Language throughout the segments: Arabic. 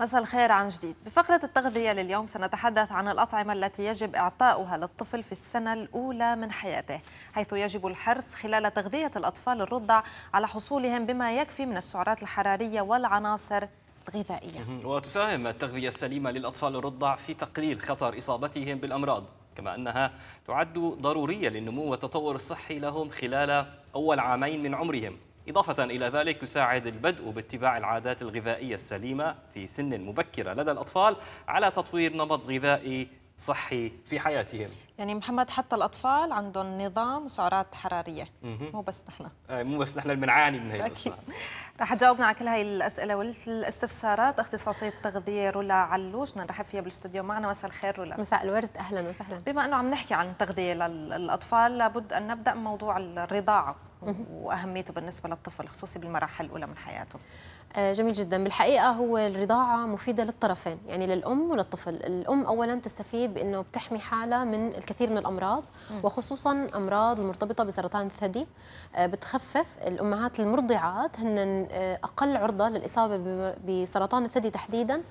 مساء الخير عن جديد بفقرة التغذية لليوم سنتحدث عن الأطعمة التي يجب إعطاؤها للطفل في السنة الأولى من حياته حيث يجب الحرص خلال تغذية الأطفال الرضع على حصولهم بما يكفي من السعرات الحرارية والعناصر الغذائية وتساهم التغذية السليمة للأطفال الرضع في تقليل خطر إصابتهم بالأمراض كما أنها تعد ضرورية للنمو والتطور الصحي لهم خلال أول عامين من عمرهم إضافة إلى ذلك يساعد البدء باتباع العادات الغذائية السليمة في سن مبكرة لدى الأطفال على تطوير نمط غذائي صحي في حياتهم يعني محمد حتى الاطفال عندهم نظام وسعرات حراريه مو بس نحن آه، مو بس نحن اللي بنعاني من هي اكيد رح تجاوبنا على كل هاي الاسئله والاستفسارات اختصاصيه التغذيه رولا علوش نرحب فيها بالاستوديو معنا مساء الخير رولا مساء الورد اهلا وسهلا بما انه عم نحكي عن التغذيه للاطفال لابد ان نبدا بموضوع الرضاعه واهميته بالنسبه للطفل خصوصي بالمراحل الاولى من حياته آه، جميل جدا بالحقيقه هو الرضاعه مفيده للطرفين يعني للام وللطفل الام اولا بتستفيد بانه بتحمي حالها من الكثير من الامراض وخصوصا امراض المرتبطه بسرطان الثدي آه، بتخفف الامهات المرضعات هن آه، اقل عرضه للاصابه بسرطان الثدي تحديدا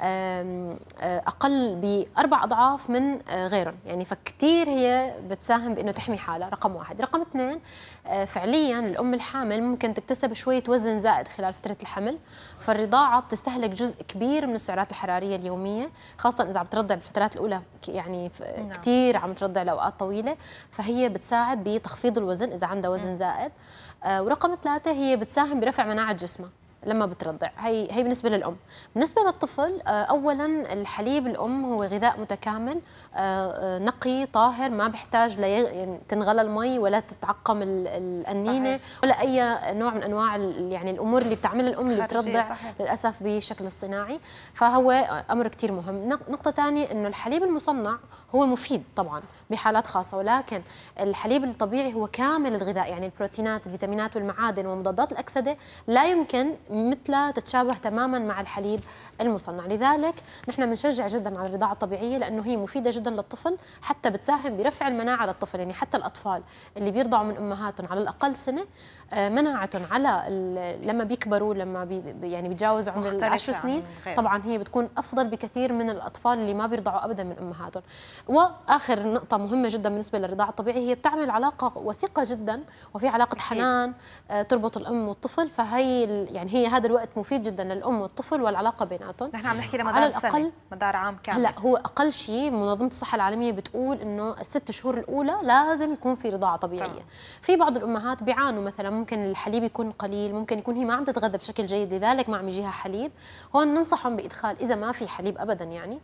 آه، اقل باربع اضعاف من آه، غيرهم يعني فكتير هي بتساهم بانه تحمي حالها رقم واحد رقم اثنين آه، فعليا الام الحامل ممكن تكتسب شويه وزن زائد خلال فتره الحمل فالرضاعه بتستهلك جزء كبير من السعرات الحراريه اليوميه خاصه اذا عم ترضع بالفترات الاولى يعني كثير نعم. كتير عم ترضع لاوقات طويله فهي بتساعد بتخفيض الوزن اذا عندها وزن نعم. زائد ورقم ثلاثه هي بتساهم برفع مناعه جسمها لما بترضع هي هي بالنسبه للام بالنسبه للطفل آه، اولا الحليب الام هو غذاء متكامل آه، آه، نقي طاهر ما بحتاج يعني تنغلى المي ولا تتعقم الانينه صحيح. ولا اي نوع من انواع يعني الامور اللي بتعملها الام اللي بترضع صحيح. للاسف بالشكل الصناعي فهو امر كثير مهم نقطه ثانيه انه الحليب المصنع هو مفيد طبعا بحالات خاصه ولكن الحليب الطبيعي هو كامل الغذاء يعني البروتينات الفيتامينات والمعادن ومضادات الاكسده لا يمكن مثلها تتشابه تماما مع الحليب المصنع لذلك نحن بنشجع جدا على الرضاعة الطبيعية لأنه هي مفيدة جدا للطفل حتى بتساهم برفع المناعة للطفل يعني حتى الأطفال اللي بيرضعوا من أمهاتهم على الأقل سنة آه، مناعتهم على لما بيكبروا لما بي يعني بيتجاوزوا عمر العشر سنين طبعا هي بتكون أفضل بكثير من الأطفال اللي ما بيرضعوا أبدا من أمهاتهم وآخر نقطة مهمة جدا بالنسبة للرضاعة الطبيعية هي بتعمل علاقة وثيقة جدا وفي علاقة حنان آه، تربط الأم والطفل فهي يعني هي هي هذا الوقت مفيد جدا للام والطفل والعلاقه بيناتهم نحن عم نحكي لمدار الأقل مدار عام كامل هلا هو اقل شيء منظمه الصحه العالميه بتقول انه الست شهور الاولى لازم يكون في رضاعه طبيعيه طبعا. في بعض الامهات بيعانوا مثلا ممكن الحليب يكون قليل ممكن يكون هي ما عم تتغذى بشكل جيد لذلك ما عم يجيها حليب هون ننصحهم بادخال اذا ما في حليب ابدا يعني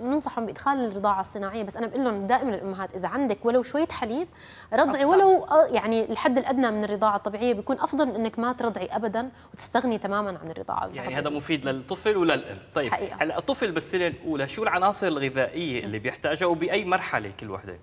بننصحهم بادخال الرضاعه الصناعيه بس انا بقول لهم دائما الامهات اذا عندك ولو شويه حليب رضعي أفضل. ولو يعني الحد الادنى من الرضاعه الطبيعيه بيكون افضل انك ما ترضعي ابدا وتستنى تستغني تماما عن الرضاعه يعني يعني هذا مفيد للطفل وللام طيب هلا الطفل بالسنه الاولى شو العناصر الغذائيه اللي بيحتاجها وباي مرحله كل وحده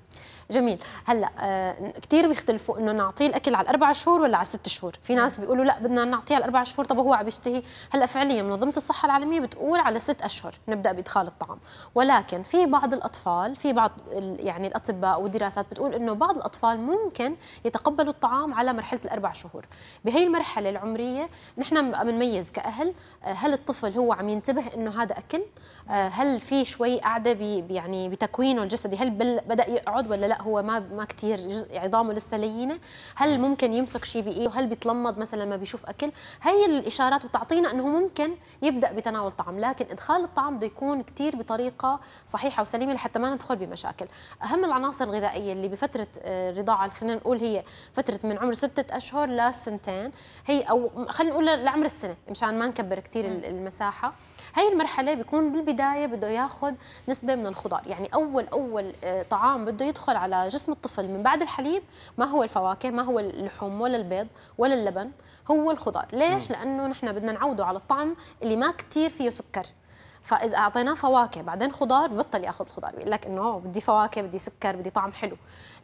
جميل هلا آه كثير بيختلفوا انه نعطيه الاكل على الاربع شهور ولا على الست شهور في ناس بيقولوا لا بدنا نعطيه على الاربع شهور طب هو عم بيشتهي هلا فعليا منظمه الصحه العالميه بتقول على ست اشهر نبدا بادخال الطعام ولكن في بعض الاطفال في بعض يعني الاطباء والدراسات بتقول انه بعض الاطفال ممكن يتقبلوا الطعام على مرحله الاربع شهور بهي المرحله العمريه نحن بنميز كاهل آه، هل الطفل هو عم ينتبه انه هذا اكل آه، هل في شوي قاعده يعني بتكوينه الجسدي هل بدا يقعد ولا لا هو ما ما كثير عظامه يعني لسه لينه هل ممكن يمسك شيء بايده هل بيتلمض مثلا لما بيشوف اكل هي الاشارات بتعطينا انه ممكن يبدا بتناول طعام لكن ادخال الطعام بده يكون كثير بطريقه صحيحه وسليمه لحتى ما ندخل بمشاكل اهم العناصر الغذائيه اللي بفتره الرضاعه آه، خلينا نقول هي فتره من عمر ستة اشهر لسنتين هي او خلينا نقول لعمر السنه مشان ما نكبر كثير المساحه هي المرحله بيكون بالبدايه بده ياخذ نسبه من الخضار يعني اول اول آه، طعام بده يدخل على على جسم الطفل من بعد الحليب ما هو الفواكه ما هو اللحوم ولا البيض ولا اللبن هو الخضار ليش لانه نحن بدنا نعوده على الطعم اللي ما كثير فيه سكر فاذا اعطيناه فواكه بعدين خضار بطل ياخذ خضار بيقول لك انه بدي فواكه بدي سكر بدي طعم حلو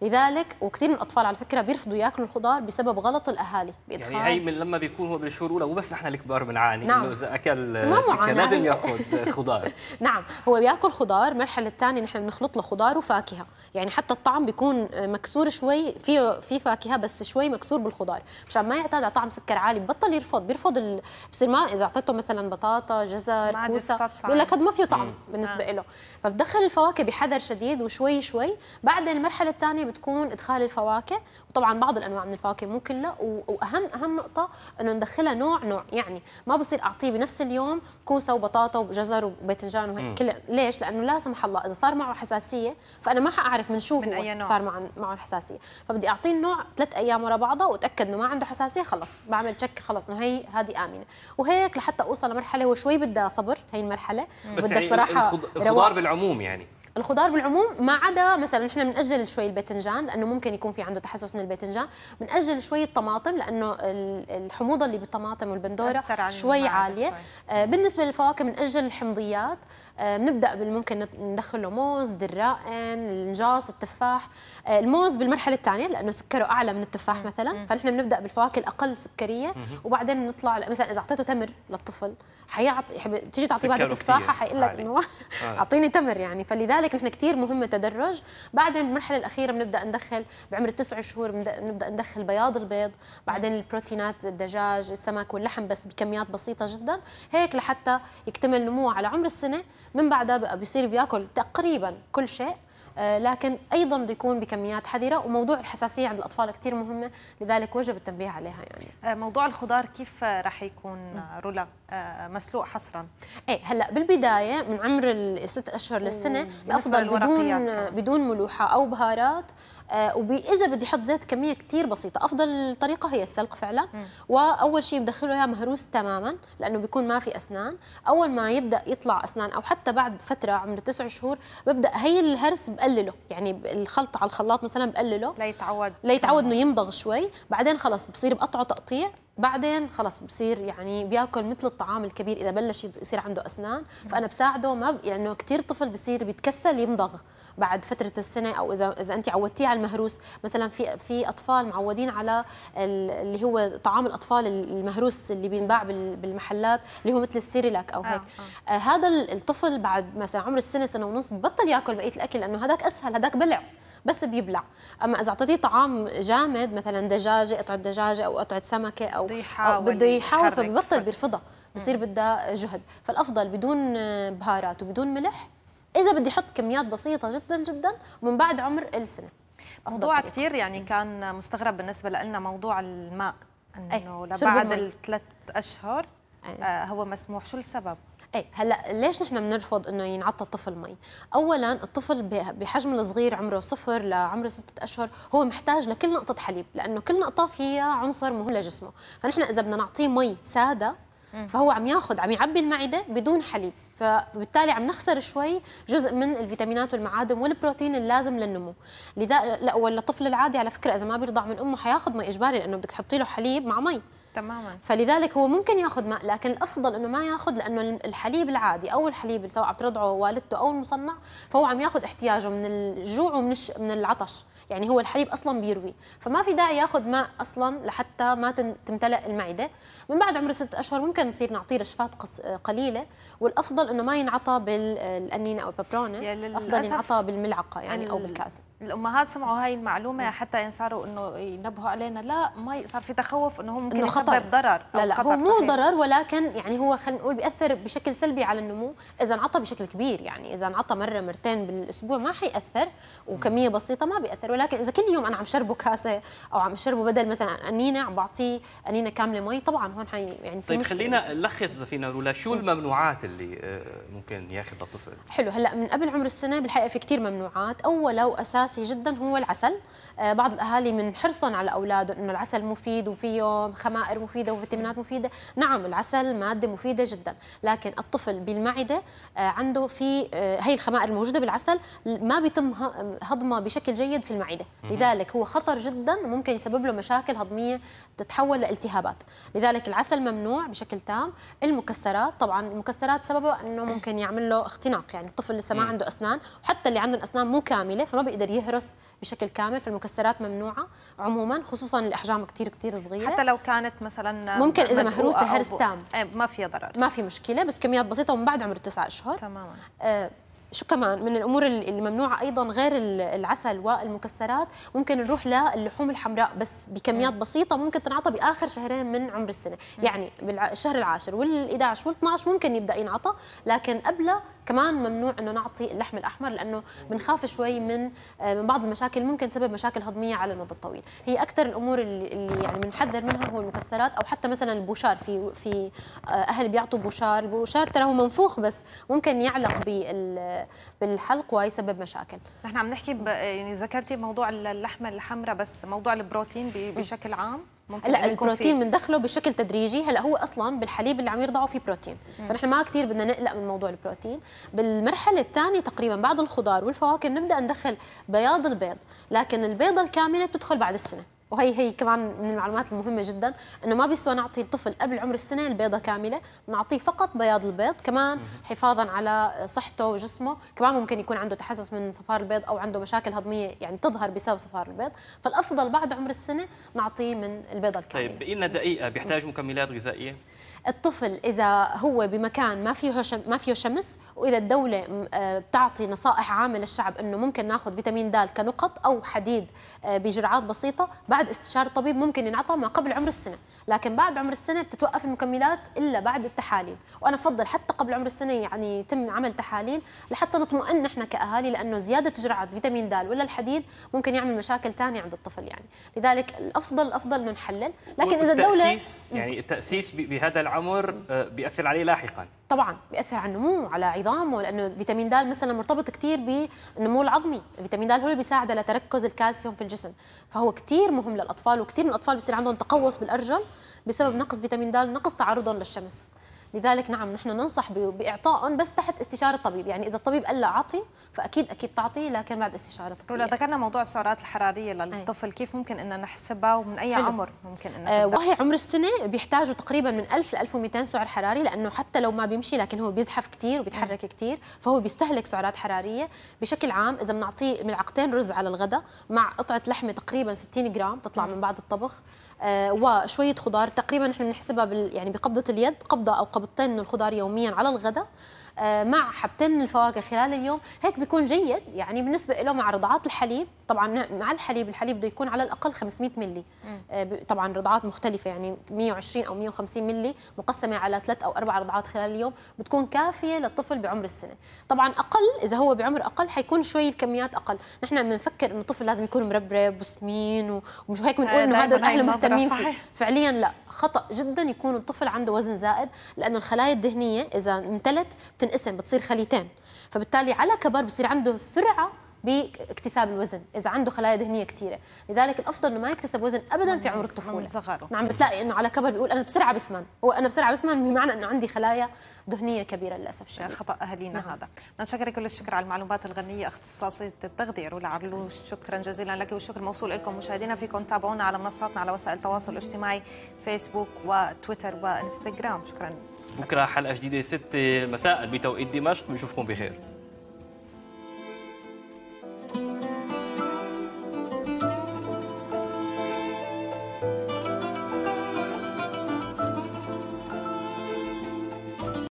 لذلك وكثير من الاطفال على فكره بيرفضوا ياكلوا الخضار بسبب غلط الاهالي بإدخال يعني هي من لما بيكون هو بالشهور الاولى وبس نحن الكبار بنعاني نعم. انه اذا اكل سكر لازم يعني. ياخذ خضار نعم هو بياكل خضار المرحله الثانيه نحن بنخلط له خضار وفاكهه يعني حتى الطعم بيكون مكسور شوي فيه في فاكهه بس شوي مكسور بالخضار مشان ما يعتاد على طعم سكر عالي بطل يرفض بيرفض ال... بصير ما اذا اعطيته مثلا بطاطا جزر كوسه بيقول لك هذا ما فيه طعم بالنسبه نعم. آه. له فبدخل الفواكه بحذر شديد وشوي شوي بعد المرحله الثانيه تكون ادخال الفواكه وطبعا بعض الانواع من الفواكه مو كلها واهم اهم نقطه انه ندخلها نوع نوع يعني ما بصير اعطيه بنفس اليوم كوسه وبطاطا وجزر وباذنجان وهيك كل ليش لانه لا سمح الله اذا صار معه حساسيه فانا ما حاعرف من شو من هو أي نوع. صار معه معه الحساسيه فبدي اعطيه النوع ثلاث ايام ورا بعضها واتاكد انه ما عنده حساسيه خلص بعمل تشك خلص انه هي هذه امنه وهيك لحتى اوصل لمرحله هو شوي بدها صبر هي المرحله بدها بصراحه الخضار بالعموم يعني الخضار بالعموم ما عدا مثلا احنا بنأجل شوي الباذنجان لانه ممكن يكون في عنده تحسس من الباذنجان بنأجل شوي الطماطم لانه الحموضه اللي بالطماطم والبندوره شوي عاليه شوي. آه بالنسبه للفواكه بنأجل الحمضيات آه، بنبدا بالممكن ندخل له موز درائن النجاص التفاح آه، الموز بالمرحله الثانيه لانه سكره اعلى من التفاح مثلا فنحن بنبدا بالفواكه الاقل سكريه وبعدين نطلع مثلا اذا اعطيته تمر للطفل حيعطي تيجي تعطيه بعد تفاحه حيقول لك انه اعطيني تمر يعني فلذلك لذلك نحن كثير مهم التدرج بعدين بالمرحله الاخيره بنبدا ندخل بعمر التسع شهور بنبدا ندخل بياض البيض بعدين البروتينات الدجاج السمك واللحم بس بكميات بسيطه جدا هيك لحتى يكتمل نموه على عمر السنه من بعدها بصير بياكل تقريبا كل شيء آه، لكن ايضا بده يكون بكميات حذره وموضوع الحساسيه عند الاطفال كثير مهمه لذلك وجب التنبيه عليها يعني آه، موضوع الخضار كيف راح يكون آه، رولا آه، مسلوق حصرا ايه هلا بالبدايه من عمر الست اشهر للسنه الافضل بدون بدون ملوحه او بهارات آه، واذا بدي احط زيت كميه كثير بسيطه افضل طريقه هي السلق فعلا م. واول شيء بدخله اياه مهروس تماما لانه بيكون ما في اسنان اول ما يبدا يطلع اسنان او حتى بعد فتره عمره تسع شهور ببدا هي الهرس بقلله يعني الخلط على الخلاط مثلا بقلله ليتعود ليتعود انه يمضغ شوي بعدين خلص بصير بقطعه تقطيع بعدين خلص بصير يعني بياكل مثل الطعام الكبير اذا بلش يصير عنده اسنان فانا بساعده ما ب... لانه يعني كثير طفل بصير بيتكسل يمضغ بعد فتره السنه او اذا اذا انت عودتيه على المهروس مثلا في في اطفال معودين على اللي هو طعام الاطفال المهروس اللي بينباع بالمحلات اللي هو مثل السيريلاك او هيك آه. آه. آه، هذا الطفل بعد مثلا عمر السنه سنه ونص بطل ياكل بقيه الاكل لانه هذاك اسهل هذاك بلع بس بيبلع اما اذا اعطيتيه طعام جامد مثلا دجاجه قطعه دجاجه او قطعه سمكه او, بده يحاول فبيبطل بيرفضها بصير بدها جهد فالافضل بدون بهارات وبدون ملح اذا بدي احط كميات بسيطه جدا جدا ومن بعد عمر السنه موضوع كثير يعني كان مستغرب بالنسبه لنا موضوع الماء انه إيه، لبعد الثلاث اشهر أي. آه، هو مسموح شو السبب اي هلا ليش نحن بنرفض انه ينعطى الطفل مي؟ اولا الطفل بحجم الصغير عمره صفر لعمره ستة اشهر هو محتاج لكل نقطه حليب لانه كل نقطه فيها عنصر مهم لجسمه، فنحن اذا بدنا نعطيه مي ساده فهو عم ياخذ عم يعبي المعده بدون حليب فبالتالي عم نخسر شوي جزء من الفيتامينات والمعادن والبروتين اللازم للنمو لذا لا ولا الطفل العادي على فكره اذا ما بيرضع من امه حياخذ مي اجباري لانه بدك تحطي له حليب مع مي تماما فلذلك هو ممكن ياخذ ماء لكن الافضل انه ما ياخذ لانه الحليب العادي او الحليب سواء عم ترضعه والدته او المصنع فهو عم ياخذ احتياجه من الجوع ومن من العطش يعني هو الحليب اصلا بيروي فما في داعي ياخذ ماء اصلا لحتى ما تمتلئ المعده من بعد عمر ست اشهر ممكن نصير نعطيه رشفات قليله والافضل انه ما ينعطى بالقنينه او البابرونه افضل ينعطى بالملعقه يعني او بالكاس الامهات سمعوا هاي المعلومه نعم. حتى ينصاروا انه ينبهوا علينا لا ما صار في تخوف انه هو ممكن إنه خطر. يسبب ضرر لا لا هو مو صحيح. ضرر ولكن يعني هو خلينا نقول بياثر بشكل سلبي على النمو اذا انعطى بشكل كبير يعني اذا انعطى مره مرتين بالاسبوع ما حياثر وكميه نعم. بسيطه ما بياثر ولكن اذا كل يوم انا عم شربه كاسه او عم شربه بدل مثلا انينه عم بعطيه انينه كامله مي طبعا هون حي يعني في طيب خلينا نلخص اذا فينا نقول شو نعم. الممنوعات اللي آه، ممكن ياخذها الطفل حلو هلا من قبل عمر السنه بالحقيقه في كثير ممنوعات اولا واساسا رئيسي جدا هو العسل آه، بعض الاهالي من حرصهم على اولادهم انه العسل مفيد وفيه خمائر مفيده وفيتامينات مفيده نعم العسل ماده مفيده جدا لكن الطفل بالمعده آه، عنده في آه، هي الخمائر الموجوده بالعسل ما بيتم هضمها بشكل جيد في المعده لذلك هو خطر جدا وممكن يسبب له مشاكل هضميه تتحول لالتهابات لذلك العسل ممنوع بشكل تام المكسرات طبعا المكسرات سببه انه ممكن يعمل له اختناق يعني الطفل لسه ما عنده اسنان وحتى اللي عندهم اسنان مو كامله فما بيقدر يهضم يهرس بشكل كامل فالمكسرات ممنوعه عموما خصوصا الاحجام كثير كثير صغيره حتى لو كانت مثلا ممكن اذا مهروسه هرس تام إيه، ما في ضرر ما في مشكله بس كميات بسيطه ومن بعد عمر التسع اشهر تماما آه شو كمان من الامور الممنوعه ايضا غير العسل والمكسرات ممكن نروح للحوم الحمراء بس بكميات بسيطه ممكن تنعطى باخر شهرين من عمر السنه يعني بالشهر العاشر وال11 وال12 ممكن يبدا ينعطى لكن قبل كمان ممنوع انه نعطي اللحم الاحمر لانه بنخاف شوي من آه، من بعض المشاكل ممكن تسبب مشاكل هضميه على المدى الطويل هي اكثر الامور اللي يعني بنحذر منها هو المكسرات او حتى مثلا البوشار في في آه، اهل بيعطوا بوشار البوشار ترى هو منفوخ بس ممكن يعلق بالحلق ويسبب مشاكل نحن عم نحكي يعني ذكرتي موضوع اللحمه الحمراء بس موضوع البروتين بشكل عام هلا البروتين بندخله بشكل تدريجي هلا هو اصلا بالحليب اللي عم يرضعوا فيه بروتين مم. فنحن ما كثير بدنا نقلق من موضوع البروتين بالمرحله الثانيه تقريبا بعد الخضار والفواكه بنبدا ندخل بياض البيض لكن البيضه الكامله بتدخل بعد السنه وهي هي كمان من المعلومات المهمه جدا انه ما بيسوى نعطي الطفل قبل عمر السنه البيضه كامله بنعطيه فقط بياض البيض كمان حفاظا على صحته وجسمه كمان ممكن يكون عنده تحسس من صفار البيض او عنده مشاكل هضميه يعني تظهر بسبب صفار البيض فالافضل بعد عمر السنه نعطيه من البيضه الكامله طيب بقينا دقيقه بيحتاج مكملات غذائيه الطفل اذا هو بمكان ما فيه ما فيه شمس واذا الدوله آه، بتعطي نصائح عامه للشعب انه ممكن ناخذ فيتامين د كنقط او حديد آه، بجرعات بسيطه بعد بعد استشاره الطبيب ممكن ينعطى ما قبل عمر السنه لكن بعد عمر السنه بتتوقف المكملات الا بعد التحاليل وانا افضل حتى قبل عمر السنه يعني يتم عمل تحاليل لحتى نطمئن نحن كاهالي لانه زياده جرعات فيتامين د ولا الحديد ممكن يعمل مشاكل ثانيه عند الطفل يعني لذلك الافضل الافضل انه نحلل لكن اذا الدوله يعني التاسيس بهذا العمر آه، بياثر عليه لاحقا طبعا بياثر على النمو على عظامه لانه فيتامين د مثلا مرتبط كثير بالنمو العظمي فيتامين د هو اللي بيساعد على تركز الكالسيوم في الجسم فهو كثير مهم للاطفال وكثير من الاطفال بصير عندهم تقوس بالارجل بسبب نقص فيتامين د نقص تعرضهم للشمس لذلك نعم نحن ننصح باعطائهم بس تحت استشاره طبيب يعني اذا الطبيب قال له اعطي فاكيد اكيد تعطي لكن بعد استشاره طبيب ولو ذكرنا موضوع السعرات الحراريه للطفل أي. كيف ممكن ان نحسبها ومن اي حلو. عمر ممكن ان آه والله عمر السنه بيحتاجوا تقريبا من 1000 ل 1200 سعر حراري لانه حتى لو ما بيمشي لكن هو بيزحف كثير وبيتحرك كثير فهو بيستهلك سعرات حراريه بشكل عام اذا بنعطيه ملعقتين رز على الغداء مع قطعه لحمه تقريبا 60 جرام تطلع من بعد الطبخ آه، وشويه خضار تقريبا نحن بنحسبها يعني بقبضه اليد قبضه او قبضتين من الخضار يوميا على الغداء آه، مع حبتين الفواكه خلال اليوم هيك بيكون جيد يعني بالنسبه له مع رضعات الحليب طبعا مع الحليب الحليب بده يكون على الاقل 500 ملي آه، طبعا رضعات مختلفه يعني 120 او 150 ملي مقسمه على ثلاث او اربع رضعات خلال اليوم بتكون كافيه للطفل بعمر السنه طبعا اقل اذا هو بعمر اقل حيكون شوي الكميات اقل نحن بنفكر انه الطفل لازم يكون مربرب وسمين ومش هيك بنقول آه، انه هذا الاهل مهتمين فيه فعليا لا خطا جدا يكون الطفل عنده وزن زائد لانه الخلايا الدهنيه اذا امتلت بتنقسم بتصير خليتين فبالتالي على كبر بصير عنده سرعه باكتساب الوزن اذا عنده خلايا دهنيه كثيره لذلك الافضل انه ما يكتسب وزن ابدا في عمر الطفوله نعم بتلاقي انه على كبر بيقول انا بسرعه بسمن هو انا بسرعه بسمن بمعنى انه عندي خلايا دهنيه كبيره للاسف الشديد خطا اهالينا نعم. هذا نشكرك كل الشكر على المعلومات الغنيه اختصاصيه التغذيه رولا عرلوش شكرا جزيلا لك والشكر موصول لكم مشاهدينا فيكم تابعونا على منصاتنا على وسائل التواصل الاجتماعي فيسبوك وتويتر وانستغرام شكرا بكره حلقه جديده 6 مساء بتوقيت دمشق بنشوفكم بخير